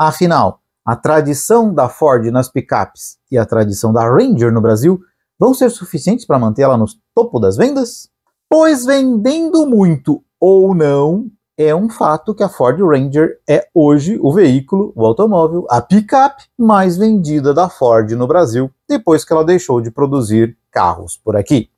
Afinal, a tradição da Ford nas picapes e a tradição da Ranger no Brasil vão ser suficientes para mantê-la no topo das vendas? Pois vendendo muito ou não, é um fato que a Ford Ranger é hoje o veículo, o automóvel, a picape mais vendida da Ford no Brasil, depois que ela deixou de produzir carros por aqui.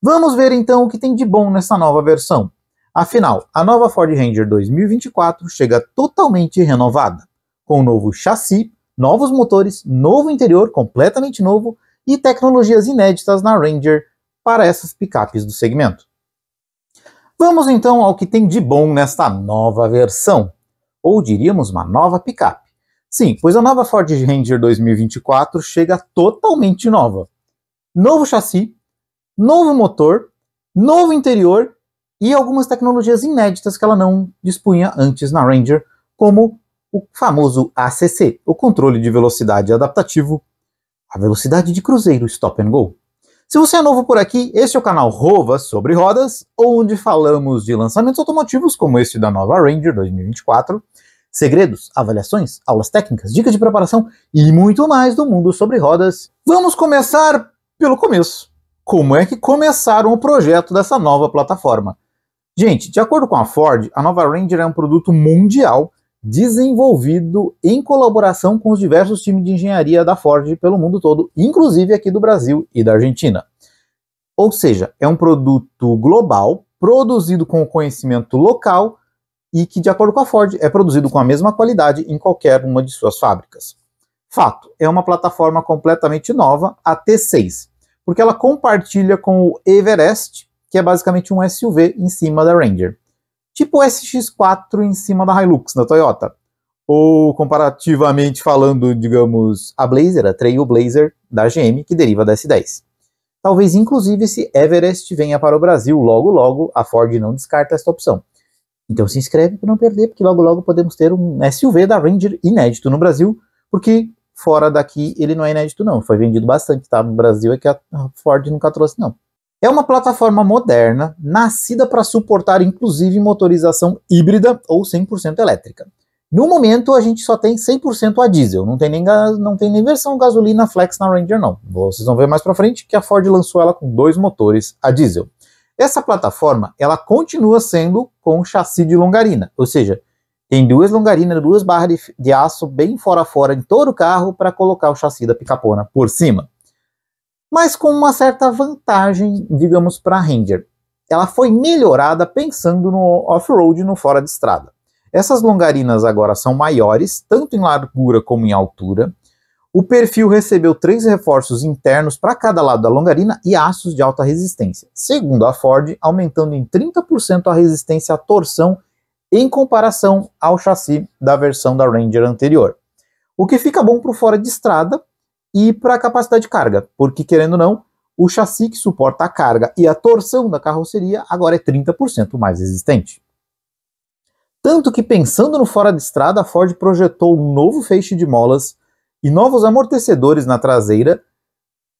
Vamos ver então o que tem de bom nessa nova versão. Afinal, a nova Ford Ranger 2024 chega totalmente renovada com um novo chassi, novos motores, novo interior completamente novo e tecnologias inéditas na Ranger para essas picapes do segmento. Vamos então ao que tem de bom nesta nova versão, ou diríamos uma nova picape. Sim, pois a nova Ford Ranger 2024 chega totalmente nova. Novo chassi, novo motor, novo interior e algumas tecnologias inéditas que ela não dispunha antes na Ranger, como o famoso ACC, o controle de velocidade adaptativo, a velocidade de cruzeiro stop and go. Se você é novo por aqui, este é o canal Rova sobre rodas, onde falamos de lançamentos automotivos como este da nova Ranger 2024, segredos, avaliações, aulas técnicas, dicas de preparação e muito mais do mundo sobre rodas. Vamos começar pelo começo. Como é que começaram o projeto dessa nova plataforma? Gente, de acordo com a Ford, a nova Ranger é um produto mundial desenvolvido em colaboração com os diversos times de engenharia da Ford pelo mundo todo, inclusive aqui do Brasil e da Argentina. Ou seja, é um produto global produzido com o conhecimento local e que, de acordo com a Ford, é produzido com a mesma qualidade em qualquer uma de suas fábricas. Fato, é uma plataforma completamente nova, a T6, porque ela compartilha com o Everest, que é basicamente um SUV em cima da Ranger tipo o SX4 em cima da Hilux, da Toyota. Ou comparativamente falando, digamos, a Blazer, a Trailblazer da GM, que deriva da S10. Talvez inclusive esse Everest venha para o Brasil logo logo, a Ford não descarta esta opção. Então se inscreve para não perder, porque logo logo podemos ter um SUV da Ranger inédito no Brasil, porque fora daqui ele não é inédito não, foi vendido bastante, tá? No Brasil é que a Ford nunca trouxe não. É uma plataforma moderna, nascida para suportar inclusive motorização híbrida ou 100% elétrica. No momento, a gente só tem 100% a diesel, não tem, nem não tem nem versão gasolina flex na Ranger não. Vocês vão ver mais para frente que a Ford lançou ela com dois motores a diesel. Essa plataforma, ela continua sendo com chassi de longarina, ou seja, tem duas longarinas, duas barras de, de aço bem fora fora em todo o carro para colocar o chassi da picapona por cima mas com uma certa vantagem, digamos, para a Ranger. Ela foi melhorada pensando no off-road no fora de estrada. Essas longarinas agora são maiores, tanto em largura como em altura. O perfil recebeu três reforços internos para cada lado da longarina e aços de alta resistência, segundo a Ford, aumentando em 30% a resistência à torção em comparação ao chassi da versão da Ranger anterior. O que fica bom para o fora de estrada, e para a capacidade de carga, porque querendo ou não, o chassi que suporta a carga e a torção da carroceria agora é 30% mais resistente. Tanto que pensando no fora de estrada, a Ford projetou um novo feixe de molas e novos amortecedores na traseira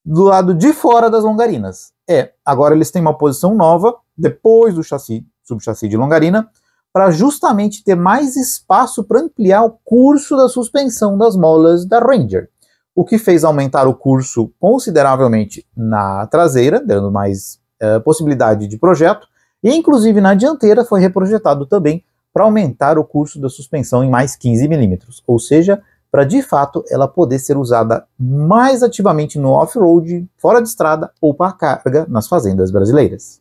do lado de fora das longarinas. É, agora eles têm uma posição nova depois do chassi, subchassi de longarina, para justamente ter mais espaço para ampliar o curso da suspensão das molas da Ranger o que fez aumentar o curso consideravelmente na traseira, dando mais uh, possibilidade de projeto, e inclusive na dianteira foi reprojetado também para aumentar o curso da suspensão em mais 15 milímetros, ou seja, para de fato ela poder ser usada mais ativamente no off-road, fora de estrada ou para carga nas fazendas brasileiras.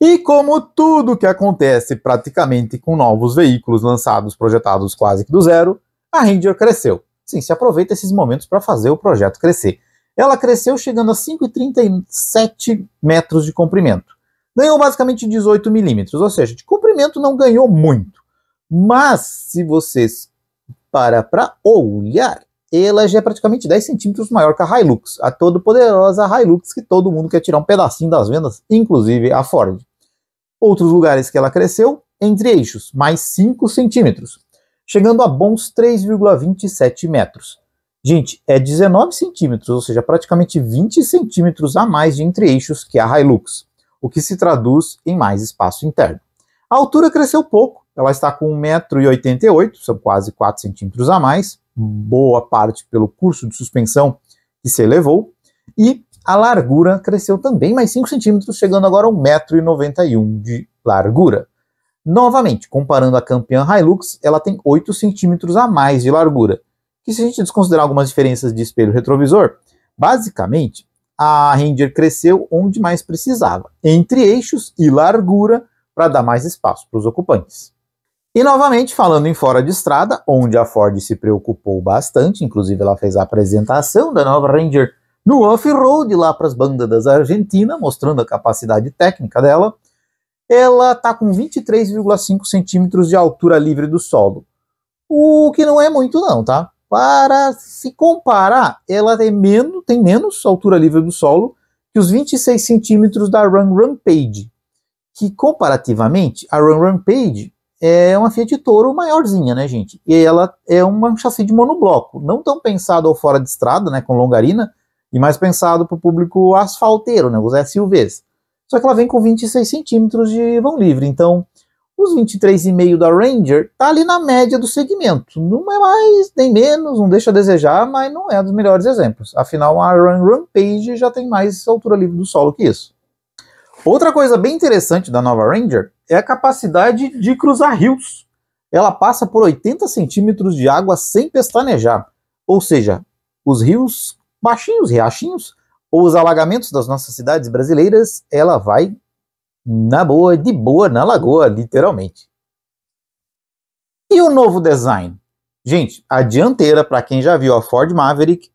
E como tudo que acontece praticamente com novos veículos lançados, projetados quase que do zero, a Ranger cresceu. Sim, se aproveita esses momentos para fazer o projeto crescer. Ela cresceu chegando a 5,37 metros de comprimento. Ganhou basicamente 18 milímetros, ou seja, de comprimento não ganhou muito. Mas se vocês para para olhar, ela já é praticamente 10 centímetros maior que a Hilux, a todo poderosa Hilux que todo mundo quer tirar um pedacinho das vendas, inclusive a Ford. Outros lugares que ela cresceu, entre eixos, mais 5 centímetros chegando a bons 3,27 metros. Gente, é 19 centímetros, ou seja, praticamente 20 centímetros a mais de entre-eixos que a Hilux, o que se traduz em mais espaço interno. A altura cresceu pouco, ela está com 1,88m, são quase 4 centímetros a mais, boa parte pelo curso de suspensão que se elevou, e a largura cresceu também mais 5 centímetros, chegando agora a 1,91m de largura. Novamente, comparando a campeã Hilux, ela tem 8 centímetros a mais de largura. E se a gente desconsiderar algumas diferenças de espelho retrovisor, basicamente a Ranger cresceu onde mais precisava, entre eixos e largura, para dar mais espaço para os ocupantes. E novamente, falando em fora de estrada, onde a Ford se preocupou bastante, inclusive ela fez a apresentação da nova Ranger no off-road lá para as bandas da Argentina, mostrando a capacidade técnica dela ela está com 23,5 centímetros de altura livre do solo. O que não é muito não, tá? Para se comparar, ela tem menos, tem menos altura livre do solo que os 26 centímetros da Run Rampage, que comparativamente, a Run Rampage é uma Fiat Toro maiorzinha, né, gente? E ela é um chassi de monobloco, não tão pensado ao fora de estrada, né, com longarina, e mais pensado para o público asfalteiro, né, os SUVs. Só que ela vem com 26 centímetros de vão livre. Então, os 23,5 da Ranger tá ali na média do segmento. Não é mais nem menos, não deixa a desejar, mas não é um dos melhores exemplos. Afinal, a Run Rampage já tem mais altura livre do solo que isso. Outra coisa bem interessante da nova Ranger é a capacidade de cruzar rios. Ela passa por 80 centímetros de água sem pestanejar. Ou seja, os rios baixinhos, riachinhos, ou os alagamentos das nossas cidades brasileiras, ela vai na boa, de boa, na lagoa, literalmente. E o novo design? Gente, a dianteira, para quem já viu a Ford Maverick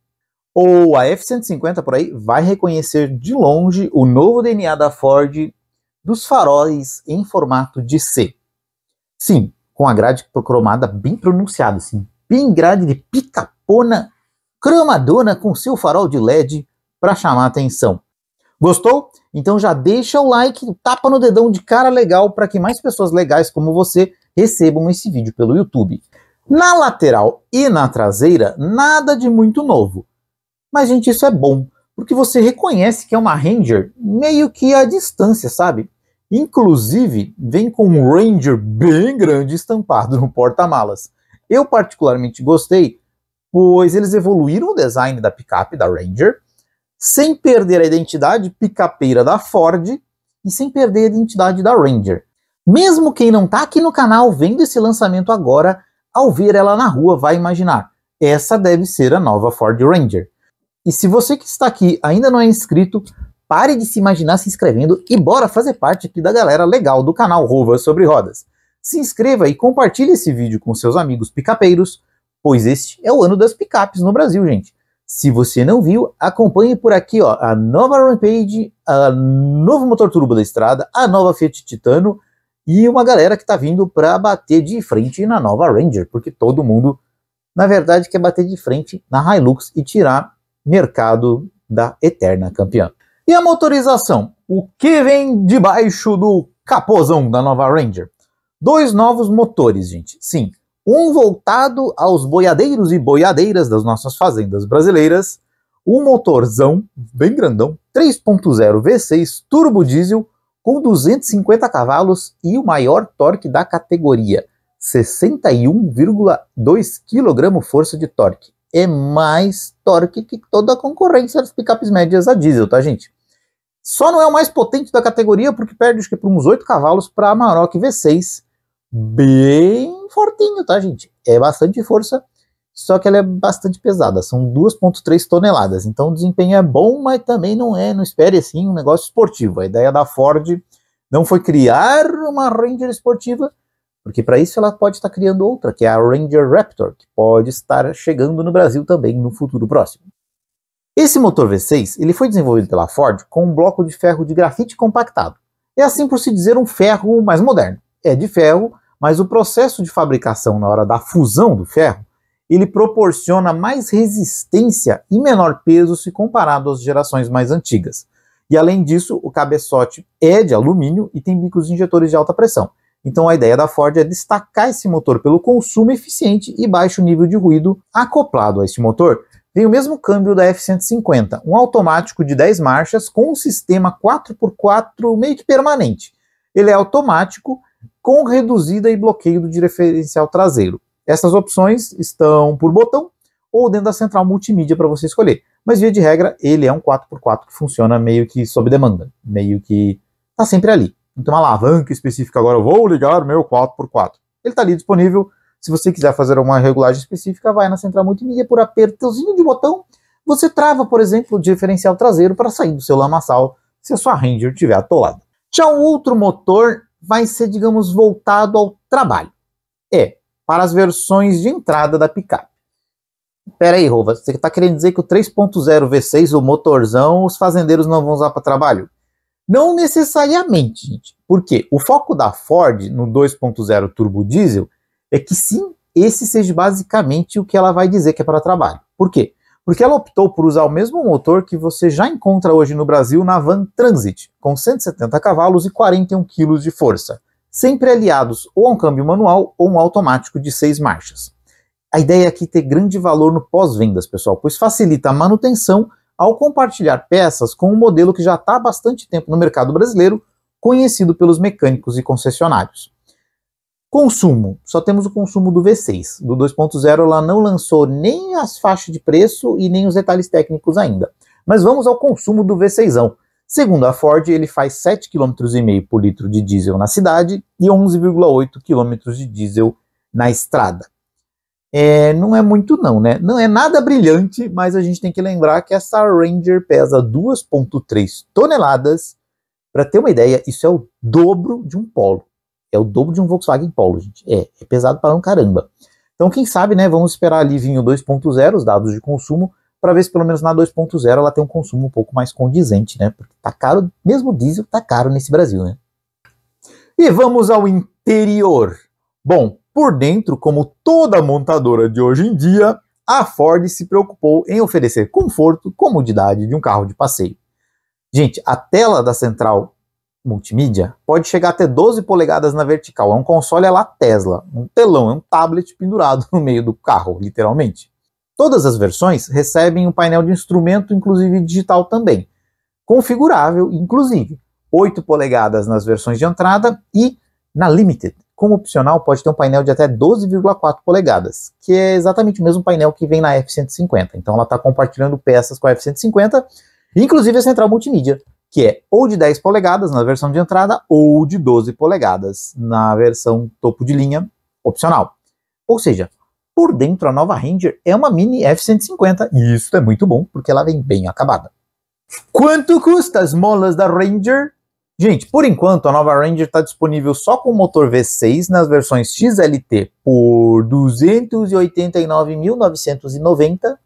ou a F-150 por aí, vai reconhecer de longe o novo DNA da Ford dos faróis em formato de C. Sim, com a grade cromada bem pronunciada, assim, bem grade de pitapona cromadona com seu farol de LED para chamar atenção. Gostou? Então já deixa o like, tapa no dedão de cara legal para que mais pessoas legais como você recebam esse vídeo pelo YouTube. Na lateral e na traseira, nada de muito novo. Mas, gente, isso é bom, porque você reconhece que é uma Ranger meio que à distância, sabe? Inclusive, vem com um Ranger bem grande estampado no porta-malas. Eu particularmente gostei, pois eles evoluíram o design da picape da Ranger sem perder a identidade picapeira da Ford e sem perder a identidade da Ranger. Mesmo quem não está aqui no canal vendo esse lançamento agora, ao ver ela na rua vai imaginar, essa deve ser a nova Ford Ranger. E se você que está aqui ainda não é inscrito, pare de se imaginar se inscrevendo e bora fazer parte aqui da galera legal do canal Rover sobre Rodas. Se inscreva e compartilhe esse vídeo com seus amigos picapeiros, pois este é o ano das picapes no Brasil, gente. Se você não viu, acompanhe por aqui ó, a nova Rampage, a novo motor turbo da estrada, a nova Fiat Titano e uma galera que está vindo para bater de frente na nova Ranger, porque todo mundo, na verdade, quer bater de frente na Hilux e tirar mercado da eterna campeã. E a motorização? O que vem debaixo do capozão da nova Ranger? Dois novos motores, gente. Sim, um voltado aos boiadeiros e boiadeiras das nossas fazendas brasileiras, um motorzão bem grandão, 3.0 V6 turbo diesel com 250 cavalos e o maior torque da categoria, 61,2 força de torque. É mais torque que toda a concorrência das picapes médias a diesel, tá gente? Só não é o mais potente da categoria porque perde acho que por uns 8 cavalos para a Amarok V6, bem fortinho, tá, gente? É bastante força, só que ela é bastante pesada, são 2.3 toneladas. Então o desempenho é bom, mas também não é, não espere assim um negócio esportivo. A ideia da Ford não foi criar uma Ranger esportiva, porque para isso ela pode estar criando outra, que é a Ranger Raptor, que pode estar chegando no Brasil também no futuro próximo. Esse motor V6 ele foi desenvolvido pela Ford com um bloco de ferro de grafite compactado. É assim por se dizer um ferro mais moderno. É de ferro, mas o processo de fabricação na hora da fusão do ferro, ele proporciona mais resistência e menor peso se comparado às gerações mais antigas. E além disso, o cabeçote é de alumínio e tem bicos injetores de alta pressão. Então a ideia da Ford é destacar esse motor pelo consumo eficiente e baixo nível de ruído acoplado a esse motor. vem o mesmo câmbio da F-150, um automático de 10 marchas com um sistema 4x4 meio que permanente. Ele é automático com reduzida e bloqueio do diferencial traseiro. Essas opções estão por botão ou dentro da central multimídia para você escolher. Mas via de regra, ele é um 4x4 que funciona meio que sob demanda, meio que está sempre ali. Não tem uma alavanca específica agora, eu vou ligar meu 4x4. Ele está ali disponível. Se você quiser fazer uma regulagem específica, vai na central multimídia por apertozinho de botão. Você trava, por exemplo, o diferencial traseiro para sair do seu lamaçal se a sua Ranger tiver atolada. Já um outro motor vai ser, digamos, voltado ao trabalho. É, para as versões de entrada da picape. Pera aí, Rova, você está querendo dizer que o 3.0 V6, o motorzão, os fazendeiros não vão usar para trabalho? Não necessariamente, gente. Porque o foco da Ford no 2.0 turbo diesel é que sim, esse seja basicamente o que ela vai dizer que é para trabalho. Por quê? porque ela optou por usar o mesmo motor que você já encontra hoje no Brasil na Van Transit, com 170 cavalos e 41 kg de força, sempre aliados ou a um câmbio manual ou um automático de seis marchas. A ideia é que ter grande valor no pós-vendas, pessoal, pois facilita a manutenção ao compartilhar peças com um modelo que já está há bastante tempo no mercado brasileiro, conhecido pelos mecânicos e concessionários. Consumo. Só temos o consumo do V6. Do 2.0 ela não lançou nem as faixas de preço e nem os detalhes técnicos ainda. Mas vamos ao consumo do V6. Segundo a Ford, ele faz 7,5 km por litro de diesel na cidade e 11,8 km de diesel na estrada. É, não é muito não, né? Não é nada brilhante, mas a gente tem que lembrar que essa Ranger pesa 2,3 toneladas. Para ter uma ideia, isso é o dobro de um Polo. É o dobro de um Volkswagen Polo, gente. É, é pesado para um caramba. Então, quem sabe, né? Vamos esperar ali vir o 2.0, os dados de consumo, para ver se pelo menos na 2.0 ela tem um consumo um pouco mais condizente, né? Porque tá caro, mesmo o diesel tá caro nesse Brasil, né? E vamos ao interior. Bom, por dentro, como toda montadora de hoje em dia, a Ford se preocupou em oferecer conforto, comodidade de um carro de passeio. Gente, a tela da central multimídia pode chegar até 12 polegadas na vertical. É um console lá Tesla, um telão, é um tablet pendurado no meio do carro, literalmente. Todas as versões recebem um painel de instrumento, inclusive digital também, configurável, inclusive 8 polegadas nas versões de entrada e na Limited, como opcional, pode ter um painel de até 12,4 polegadas, que é exatamente o mesmo painel que vem na F150. Então ela está compartilhando peças com a F150, inclusive a central multimídia, que é ou de 10 polegadas na versão de entrada ou de 12 polegadas na versão topo de linha opcional. Ou seja, por dentro a nova Ranger é uma Mini F-150 e isso é muito bom porque ela vem bem acabada. Quanto custa as molas da Ranger? Gente, por enquanto a nova Ranger está disponível só com motor V6 nas versões XLT por 289.990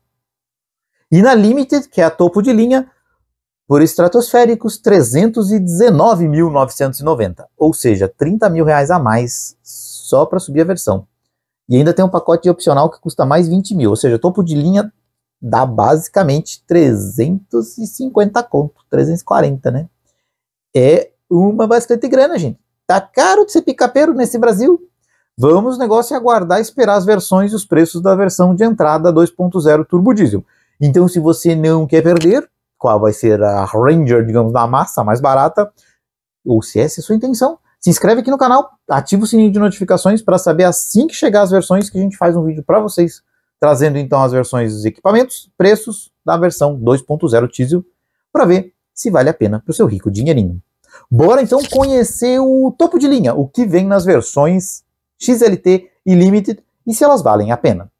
e na Limited, que é a topo de linha, por estratosféricos 319.990, ou seja, 30 mil reais a mais só para subir a versão. E ainda tem um pacote opcional que custa mais 20 mil, ou seja, topo de linha dá basicamente 350 conto, 340, né? É uma bastante grana, gente. Tá caro de ser picapeiro nesse Brasil? Vamos, negócio aguardar esperar as versões e os preços da versão de entrada 2.0 turbo diesel. Então, se você não quer perder, qual vai ser a Ranger, digamos, da massa mais barata, ou se é essa é a sua intenção, se inscreve aqui no canal, ativa o sininho de notificações para saber assim que chegar as versões que a gente faz um vídeo para vocês, trazendo então as versões dos equipamentos, preços da versão 2.0 Diesel, para ver se vale a pena para o seu rico dinheirinho. Bora então conhecer o topo de linha, o que vem nas versões XLT e Limited e se elas valem a pena.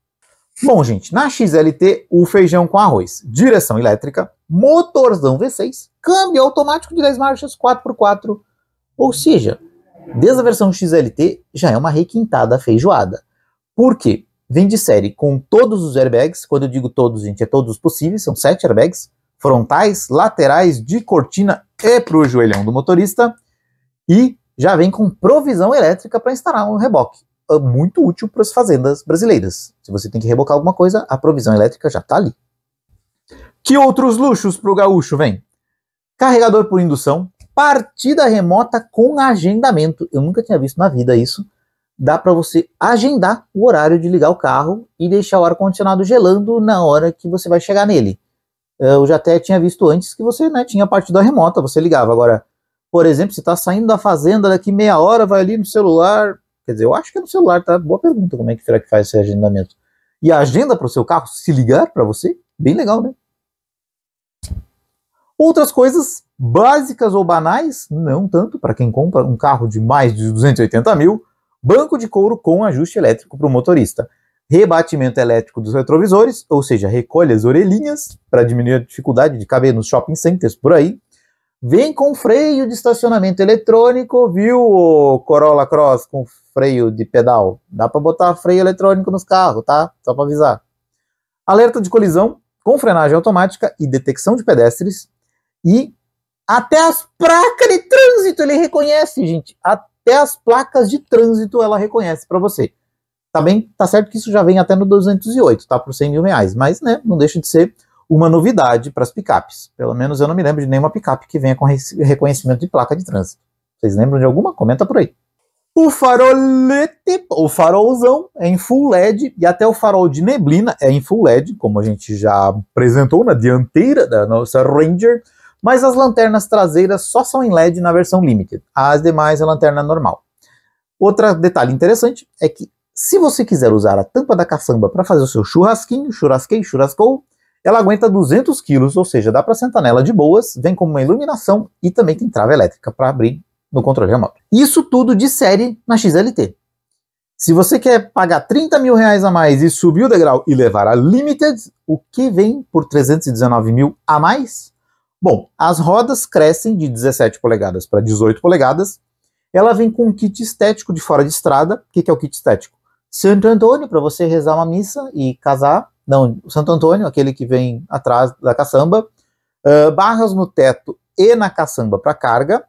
Bom, gente, na XLT, o feijão com arroz, direção elétrica, motorzão V6, câmbio automático de 10 marchas 4x4. Ou seja, desde a versão XLT já é uma requintada feijoada. Por quê? Vem de série com todos os airbags, quando eu digo todos, gente, é todos os possíveis, são sete airbags, frontais, laterais, de cortina e para o joelhão do motorista. E já vem com provisão elétrica para instalar um reboque. É muito útil para as fazendas brasileiras. Se você tem que rebocar alguma coisa, a provisão elétrica já está ali. Que outros luxos para o gaúcho vem? Carregador por indução, partida remota com agendamento. Eu nunca tinha visto na vida isso. Dá para você agendar o horário de ligar o carro e deixar o ar-condicionado gelando na hora que você vai chegar nele. Eh, eu já até tinha visto antes que você né, tinha partida remota, você ligava. Agora, por exemplo, você está saindo da fazenda daqui meia hora, vai ali no celular. Quer dizer, eu acho que é no celular, tá? Boa pergunta, como é que será que faz esse agendamento? E a agenda para o seu carro se ligar para você? Bem legal, né? Outras coisas básicas ou banais, não tanto, para quem compra um carro de mais de 280 mil, banco de couro com ajuste elétrico para o motorista, rebatimento elétrico dos retrovisores, ou seja, recolhe as orelhinhas para diminuir a dificuldade de caber nos shopping centers por aí, vem com freio de estacionamento eletrônico, viu, o Corolla Cross com freio de pedal, dá para botar freio eletrônico nos carros, tá? Só para avisar. Alerta de colisão com frenagem automática e detecção de pedestres, e até as placas de trânsito ele reconhece, gente. Até as placas de trânsito ela reconhece para você. Tá bem? Tá certo que isso já vem até no 208, tá? Por 100 mil reais. Mas, né, não deixa de ser uma novidade para as picapes. Pelo menos eu não me lembro de nenhuma picape que venha com reconhecimento de placa de trânsito. Vocês lembram de alguma? Comenta por aí. O farolete, o farolzão é em full LED e até o farol de neblina é em full LED, como a gente já apresentou na dianteira da nossa Ranger mas as lanternas traseiras só são em LED na versão Limited, as demais é lanterna normal. Outro detalhe interessante é que se você quiser usar a tampa da caçamba para fazer o seu churrasquinho, churrasquei, churrascou, ela aguenta 200 kg, ou seja, dá para sentar nela de boas, vem com uma iluminação e também tem trava elétrica para abrir no controle remoto. Isso tudo de série na XLT. Se você quer pagar 30 mil reais a mais e subir o degrau e levar a Limited, o que vem por 319 mil a mais? Bom, as rodas crescem de 17 polegadas para 18 polegadas. Ela vem com um kit estético de fora de estrada. O que, que é o kit estético? Santo Antônio, para você rezar uma missa e casar. Não, Santo Antônio, aquele que vem atrás da caçamba. Uh, barras no teto e na caçamba para carga.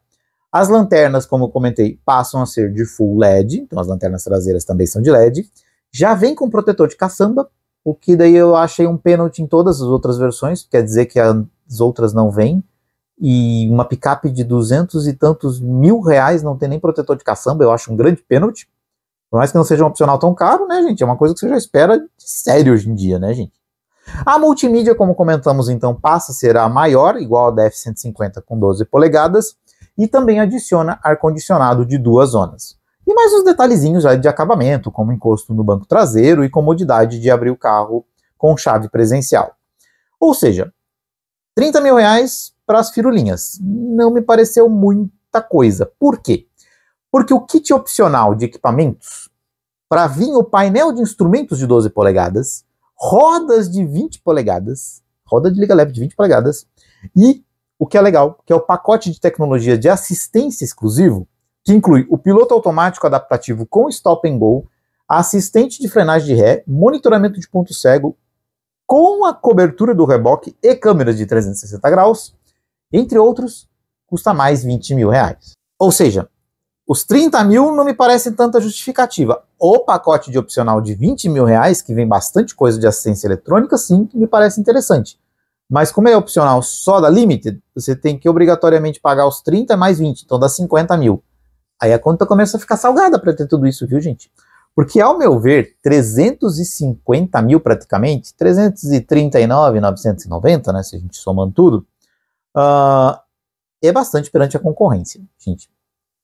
As lanternas, como eu comentei, passam a ser de full LED, então as lanternas traseiras também são de LED. Já vem com protetor de caçamba, o que daí eu achei um pênalti em todas as outras versões, quer dizer que a outras não vêm, e uma picape de duzentos e tantos mil reais não tem nem protetor de caçamba, eu acho um grande pênalti. Por mais que não seja um opcional tão caro, né, gente? É uma coisa que você já espera de sério hoje em dia, né, gente? A multimídia, como comentamos, então, passa a ser a maior, igual a df F-150 com 12 polegadas, e também adiciona ar-condicionado de duas zonas. E mais uns detalhezinhos de acabamento, como encosto no banco traseiro e comodidade de abrir o carro com chave presencial. Ou seja, 30 mil reais para as firulinhas. Não me pareceu muita coisa. Por quê? Porque o kit opcional de equipamentos, para vir o painel de instrumentos de 12 polegadas, rodas de 20 polegadas, roda de liga leve de 20 polegadas, e o que é legal, que é o pacote de tecnologia de assistência exclusivo, que inclui o piloto automático adaptativo com stop and go, assistente de frenagem de ré, monitoramento de ponto cego, com a cobertura do reboque e câmeras de 360 graus, entre outros, custa mais 20 mil reais. Ou seja, os 30 mil não me parecem tanta justificativa. O pacote de opcional de 20 mil reais, que vem bastante coisa de assistência eletrônica, sim, me parece interessante. Mas como é opcional só da Limited, você tem que obrigatoriamente pagar os 30 mais 20, então dá 50 mil. Aí a conta começa a ficar salgada para ter tudo isso, viu, gente? Porque, ao meu ver, 350 mil praticamente, 339,990, né, se a gente somando tudo, uh, é bastante perante a concorrência. Gente,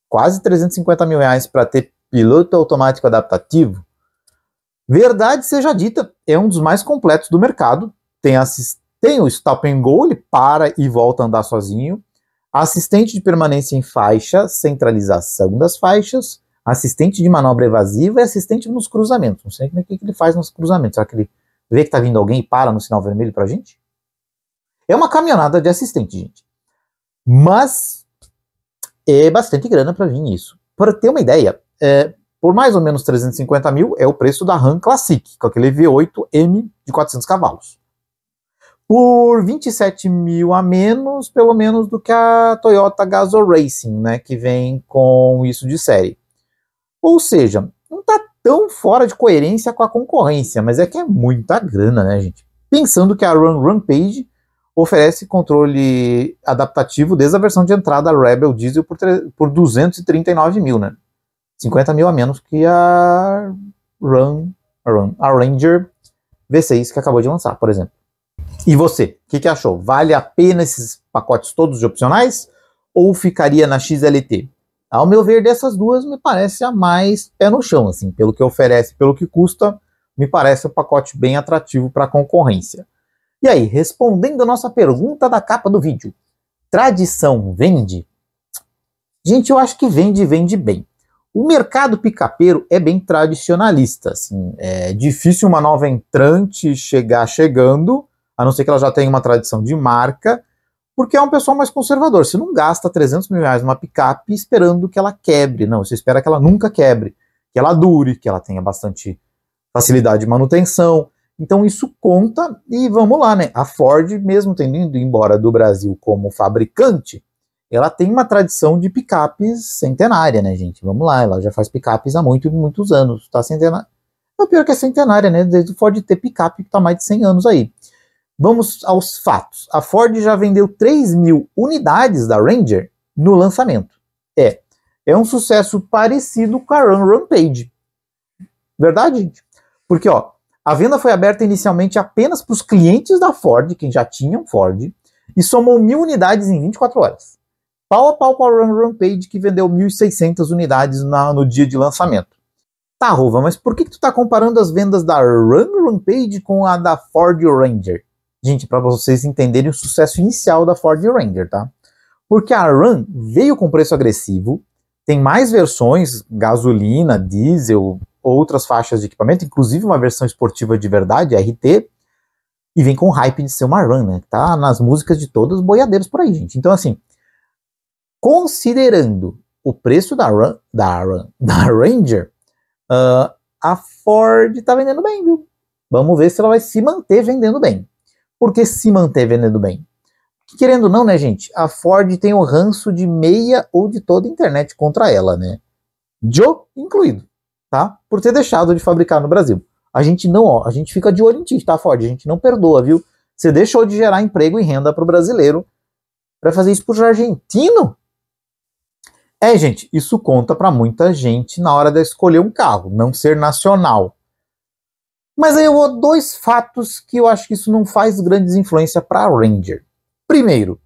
quase 350 mil reais para ter piloto automático adaptativo. Verdade seja dita, é um dos mais completos do mercado. Tem, tem o stop and go, ele para e volta a andar sozinho. Assistente de permanência em faixa, centralização das faixas assistente de manobra evasiva e assistente nos cruzamentos. Não sei o é que, ele faz nos cruzamentos. Será que ele vê que está vindo alguém e para no sinal vermelho para a gente? É uma caminhonada de assistente, gente. Mas é bastante grana para vir isso. Para ter uma ideia, é, por mais ou menos 350 mil é o preço da RAM Classic, com aquele V8M de 400 cavalos. Por 27 mil a menos, pelo menos, do que a Toyota Gazoo Racing, né, que vem com isso de série. Ou seja, não está tão fora de coerência com a concorrência, mas é que é muita grana, né, gente? Pensando que a Run Rampage oferece controle adaptativo desde a versão de entrada Rebel Diesel por, por 239 mil, né? 50 mil a menos que a Run, Run, a Ranger V6 que acabou de lançar, por exemplo. E você, o que, que achou? Vale a pena esses pacotes todos de opcionais? Ou ficaria na XLT? Ao meu ver, dessas duas, me parece a mais pé no chão, assim, pelo que oferece, pelo que custa, me parece um pacote bem atrativo para a concorrência. E aí, respondendo a nossa pergunta da capa do vídeo, tradição vende? Gente, eu acho que vende, vende bem. O mercado picapeiro é bem tradicionalista, assim, é difícil uma nova entrante chegar chegando, a não ser que ela já tenha uma tradição de marca, porque é um pessoal mais conservador. Você não gasta 300 mil reais numa picape esperando que ela quebre, não. Você espera que ela nunca quebre, que ela dure, que ela tenha bastante facilidade de manutenção. Então isso conta e vamos lá, né? A Ford, mesmo tendo ido embora do Brasil como fabricante, ela tem uma tradição de picapes centenária, né, gente? Vamos lá, ela já faz picapes há muito, muitos anos, tá centenária. É o pior que é centenária, né? Desde o Ford ter picape que tá mais de 100 anos aí. Vamos aos fatos. A Ford já vendeu 3 mil unidades da Ranger no lançamento. É, é um sucesso parecido com a Run Rampage. Verdade, gente? Porque ó, a venda foi aberta inicialmente apenas para os clientes da Ford, quem já tinha um Ford, e somou mil unidades em 24 horas. Pau a pau com a Run Rampage, que vendeu 1.600 unidades na, no dia de lançamento. Tá, Ruva, mas por que, que tu tá comparando as vendas da Run Rampage com a da Ford Ranger? Gente, para vocês entenderem o sucesso inicial da Ford Ranger, tá? Porque a Ram veio com preço agressivo, tem mais versões, gasolina, diesel, outras faixas de equipamento, inclusive uma versão esportiva de verdade, RT, e vem com hype de ser uma run, né? Tá nas músicas de todos os boiadeiros por aí, gente. Então, assim, considerando o preço da run, da, run, da Ranger, uh, a Ford tá vendendo bem, viu? Vamos ver se ela vai se manter vendendo bem porque se manter vendendo bem. Que, querendo ou não, né, gente? A Ford tem o ranço de meia ou de toda a internet contra ela, né? Joe incluído, tá? Por ter deixado de fabricar no Brasil. A gente não, ó, a gente fica de olho em ti, tá, Ford? A gente não perdoa, viu? Você deixou de gerar emprego e renda para o brasileiro para fazer isso para o argentino? É, gente, isso conta para muita gente na hora de escolher um carro, não ser nacional. Mas aí eu vou dois fatos que eu acho que isso não faz grandes influência para Ranger. Primeiro,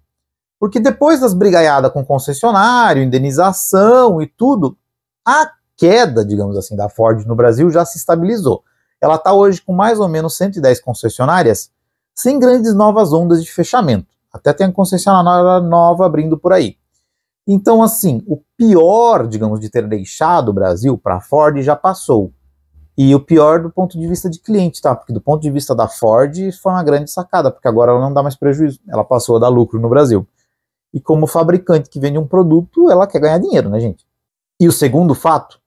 porque depois das brigaiadas com concessionário, indenização e tudo, a queda, digamos assim, da Ford no Brasil já se estabilizou. Ela está hoje com mais ou menos 110 concessionárias, sem grandes novas ondas de fechamento. Até tem a concessionária nova abrindo por aí. Então, assim, o pior, digamos, de ter deixado o Brasil para a Ford já passou. E o pior do ponto de vista de cliente, tá? Porque do ponto de vista da Ford foi uma grande sacada, porque agora ela não dá mais prejuízo, ela passou a dar lucro no Brasil. E como fabricante que vende um produto, ela quer ganhar dinheiro, né, gente? E o segundo fato,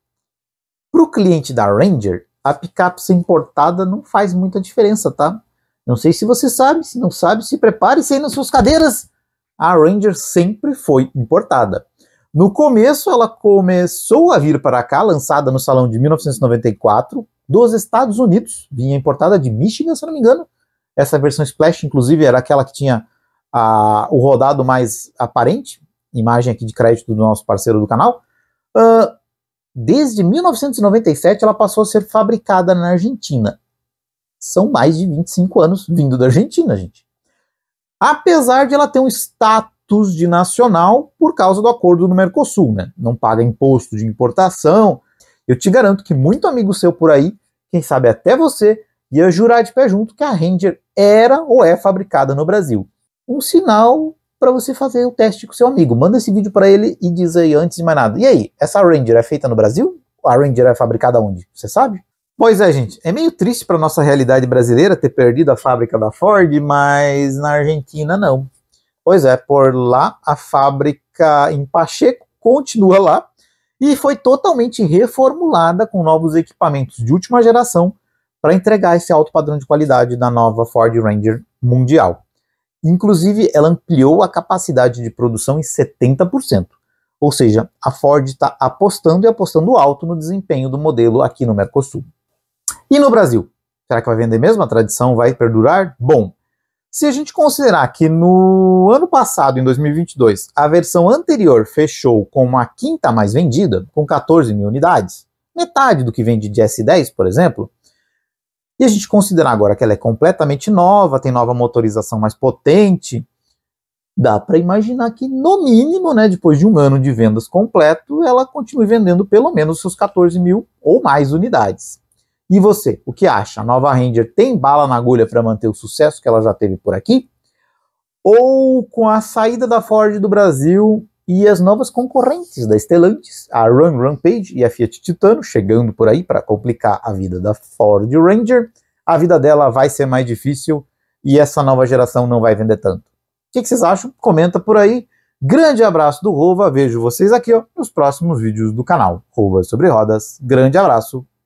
para o cliente da Ranger, a picape ser importada não faz muita diferença, tá? Não sei se você sabe, se não sabe, se prepare, se nas suas cadeiras. A Ranger sempre foi importada. No começo, ela começou a vir para cá, lançada no salão de 1994, dos Estados Unidos. Vinha importada de Michigan, se não me engano. Essa versão Splash, inclusive, era aquela que tinha a, o rodado mais aparente. Imagem aqui de crédito do nosso parceiro do canal. Uh, desde 1997, ela passou a ser fabricada na Argentina. São mais de 25 anos vindo da Argentina, gente. Apesar de ela ter um status de nacional por causa do acordo do Mercosul, né? Não paga imposto de importação. Eu te garanto que muito amigo seu por aí, quem sabe até você, ia jurar de pé junto que a Ranger era ou é fabricada no Brasil. Um sinal para você fazer o teste com seu amigo. Manda esse vídeo para ele e diz aí antes de mais nada. E aí, essa Ranger é feita no Brasil? A Ranger é fabricada onde? Você sabe? Pois é, gente, é meio triste para nossa realidade brasileira ter perdido a fábrica da Ford, mas na Argentina não. Pois é, por lá a fábrica em Pacheco continua lá e foi totalmente reformulada com novos equipamentos de última geração para entregar esse alto padrão de qualidade da nova Ford Ranger mundial. Inclusive, ela ampliou a capacidade de produção em 70%. Ou seja, a Ford está apostando e apostando alto no desempenho do modelo aqui no Mercosul. E no Brasil? Será que vai vender mesmo? A tradição vai perdurar? Bom, se a gente considerar que no ano passado, em 2022, a versão anterior fechou como a quinta mais vendida, com 14 mil unidades, metade do que vende de S10, por exemplo, e a gente considerar agora que ela é completamente nova, tem nova motorização mais potente, dá para imaginar que, no mínimo, né, depois de um ano de vendas completo, ela continue vendendo pelo menos seus 14 mil ou mais unidades. E você, o que acha? A nova Ranger tem bala na agulha para manter o sucesso que ela já teve por aqui? Ou com a saída da Ford do Brasil e as novas concorrentes da Stellantis, a Run Rampage e a Fiat Titano chegando por aí para complicar a vida da Ford Ranger, a vida dela vai ser mais difícil e essa nova geração não vai vender tanto. O que, vocês acham? Comenta por aí. Grande abraço do Rova, vejo vocês aqui ó, nos próximos vídeos do canal Rova sobre Rodas. Grande abraço,